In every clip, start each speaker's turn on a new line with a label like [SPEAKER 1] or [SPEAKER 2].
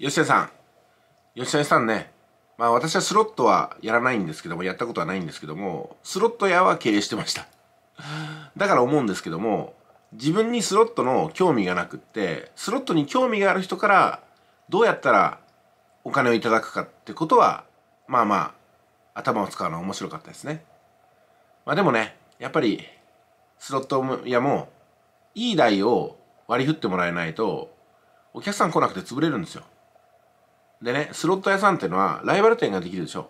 [SPEAKER 1] 吉田さん吉田さんねまあ私はスロットはやらないんですけどもやったことはないんですけどもスロット屋は経営してましただから思うんですけども自分にスロットの興味がなくってスロットに興味がある人からどうやったらお金をいただくかってことはまあまあ頭を使うのは面白かったですねまあでもねやっぱりスロット屋もいい台を割り振ってもらえないとお客さん来なくて潰れるんですよでね、スロット屋さんっていうのは、ライバル店ができるでしょ。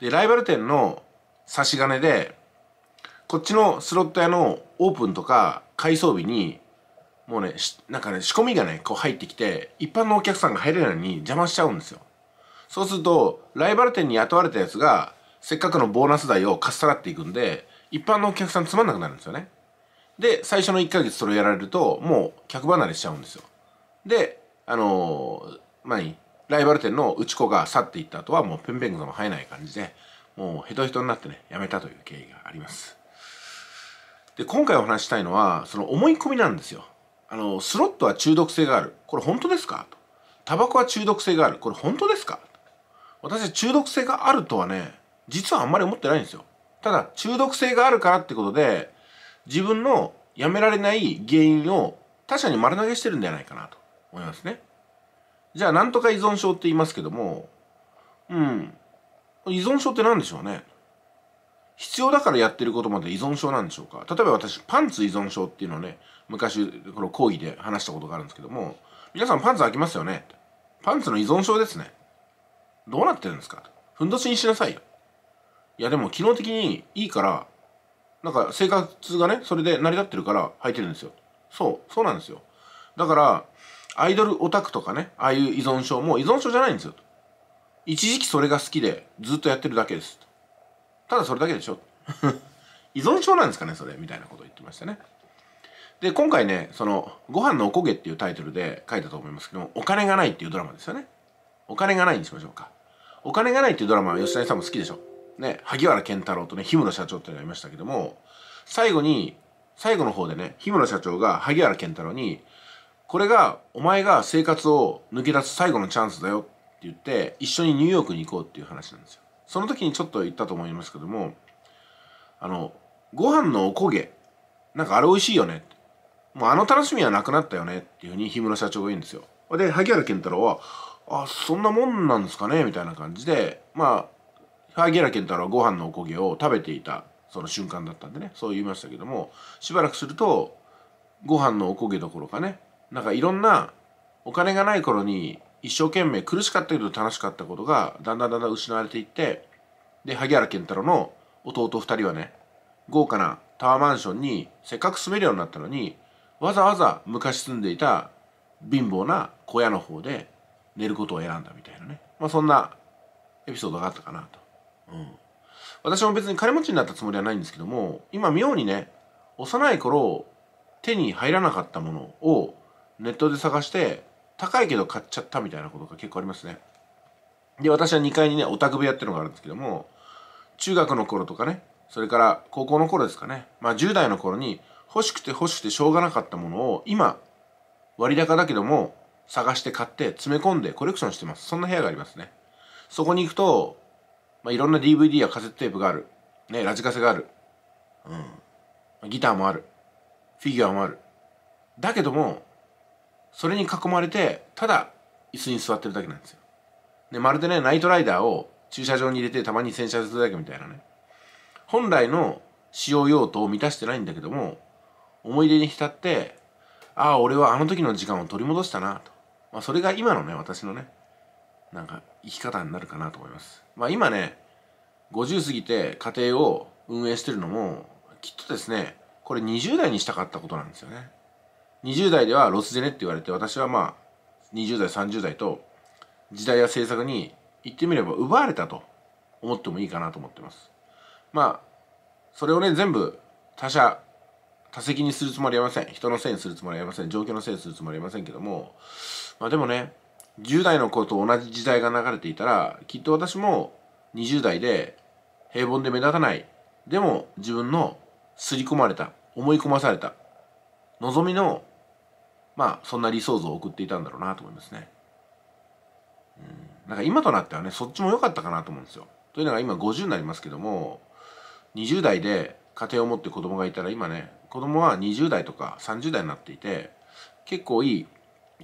[SPEAKER 1] で、ライバル店の差し金で、こっちのスロット屋のオープンとか、改装日に、もうね、なんかね、仕込みがね、こう入ってきて、一般のお客さんが入れないのに邪魔しちゃうんですよ。そうすると、ライバル店に雇われたやつが、せっかくのボーナス代をかっさらっていくんで、一般のお客さんつまんなくなるんですよね。で、最初の1ヶ月それをやられると、もう客離れしちゃうんですよ。で、あのー、い。ライバル店の内子が去っていった後はもうペンペングザも生えない感じでもうヘトヘトになってねやめたという経緯がありますで今回お話したいのはその思い込みなんですよあのスロットは中毒性があるこれ本当ですかとタバコは中毒性があるこれ本当ですか私は中毒性があるとはね実はあんまり思ってないんですよただ中毒性があるからってことで自分のやめられない原因を他者に丸投げしてるんじゃないかなと思いますねじゃあなんとか依存症って言いますけどもうん依存症って何でしょうね必要だからやってることまで依存症なんでしょうか例えば私パンツ依存症っていうのをね昔この講義で話したことがあるんですけども皆さんパンツ開きますよねパンツの依存症ですねどうなってるんですかふんどしにしなさいよいやでも機能的にいいからなんか生活がねそれで成り立ってるから履いてるんですよそうそうなんですよだからアイドルオタクとかね、ああいう依存症も依存症じゃないんですよ。一時期それが好きでずっとやってるだけです。ただそれだけでしょ。依存症なんですかね、それ。みたいなことを言ってましたね。で、今回ね、その、ご飯のおこげっていうタイトルで書いたと思いますけども、お金がないっていうドラマですよね。お金がないにしましょうか。お金がないっていうドラマは吉谷さんも好きでしょ。ね、萩原健太郎とね、日村社長っていうのがいましたけども、最後に、最後の方でね、日村社長が萩原健太郎に、これがお前が生活を抜け出す最後のチャンスだよって言って一緒にニューヨークに行こうっていう話なんですよその時にちょっと言ったと思いますけどもあのご飯のおこげなんかあれ美味しいよねもうあの楽しみはなくなったよねっていうふうに日村社長が言うんですよで萩原健太郎はあそんなもんなんですかねみたいな感じでまあ萩原健太郎はご飯のおこげを食べていたその瞬間だったんでねそう言いましたけどもしばらくするとご飯のおこげどころかねなんかいろんなお金がない頃に一生懸命苦しかったけど楽しかったことがだんだんだんだん失われていってで萩原健太郎の弟2人はね豪華なタワーマンションにせっかく住めるようになったのにわざわざ昔住んでいた貧乏な小屋の方で寝ることを選んだみたいなね、まあ、そんなエピソードがあったかなと、うん、私も別に金持ちになったつもりはないんですけども今妙にね幼い頃手に入らなかったものをネットで探して高いけど買っちゃったみたいなことが結構ありますねで私は2階にねオタク部屋っていうのがあるんですけども中学の頃とかねそれから高校の頃ですかねまあ10代の頃に欲しくて欲しくてしょうがなかったものを今割高だけども探して買って詰め込んでコレクションしてますそんな部屋がありますねそこに行くと、まあ、いろんな DVD やカセットテープがあるねラジカセがあるうんギターもあるフィギュアもあるだけどもそれに囲まれてただ椅子に座ってるだけなんですよでまるでねナイトライダーを駐車場に入れてたまに洗車するだけみたいなね本来の使用用途を満たしてないんだけども思い出に浸ってああ俺はあの時の時間を取り戻したなと、まあ、それが今のね私のねなんか生き方になるかなと思いますまあ今ね50過ぎて家庭を運営してるのもきっとですねこれ20代にしたかったことなんですよね20代ではロスジェネって言われて私はまあ20代30代と時代や政策に言ってみれば奪われたと思ってもいいかなと思ってますまあそれをね全部他者他責にするつもりはありません人のせいにするつもりはありません状況のせいにするつもりはありませんけどもまあでもね10代の子と同じ時代が流れていたらきっと私も20代で平凡で目立たないでも自分の刷り込まれた思い込まされた望みのまあそんな理想像を送っていたんだろうなと思いますね。うん、なんか今となってはねそっちも良かったかなと思うんですよ。というのが今50になりますけども20代で家庭を持って子供がいたら今ね子供は20代とか30代になっていて結構いい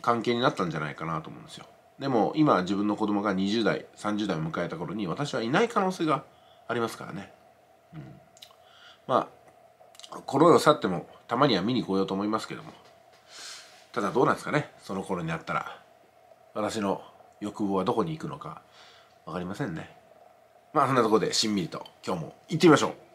[SPEAKER 1] 関係になったんじゃないかなと思うんですよ。でも今自分の子供が20代30代を迎えた頃に私はいない可能性がありますからね。うん、まあこの世を去ってもたまには見に来ようと思いますけどもただどうなんですかねその頃になったら私の欲望はどこに行くのか分かりませんねまあそんなところでしんみりと今日も行ってみましょう